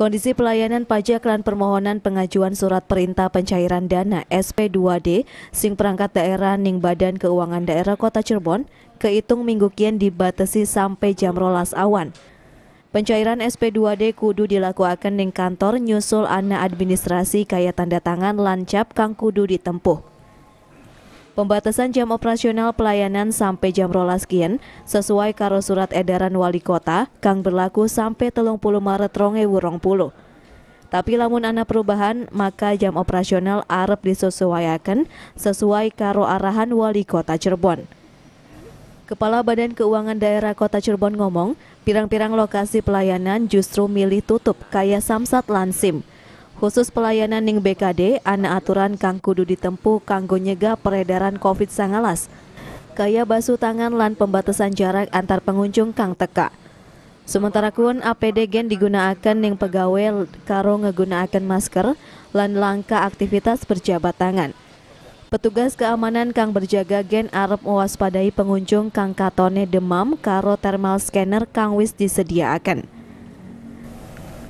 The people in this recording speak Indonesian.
Kondisi pelayanan pajak dan permohonan pengajuan surat perintah pencairan dana SP2D sing perangkat daerah ning Badan Keuangan Daerah Kota Cirebon kehitung minggu kian dibatasi sampai jam rolas awan. Pencairan SP2D kudu dilakukan ning kantor nyusul anak administrasi kaya tanda tangan lancap kang kudu ditempuh. Pembatasan jam operasional pelayanan sampai jam rolas sesuai karo surat edaran wali kota kang berlaku sampai telung puluh Maret ronge wurong puluh. Tapi lamun anak perubahan, maka jam operasional Arab disesuaikan sesuai karo arahan wali kota Cirebon. Kepala Badan Keuangan Daerah Kota Cirebon ngomong, pirang-pirang lokasi pelayanan justru milih tutup kaya Samsat Lansim. Khusus pelayanan ning BKD, ana aturan kang kudu ditempuh kanggo nyegah peredaran COVID-19. Kaya basuh tangan lan pembatasan jarak antar pengunjung kang teka. Sementara kun APD gen digunakan ning pegawai karo ngegunakan masker lan langka aktivitas berjabat tangan. Petugas keamanan kang berjaga gen arep mewaspadai pengunjung kang katone demam karo thermal scanner kang wis disediakan.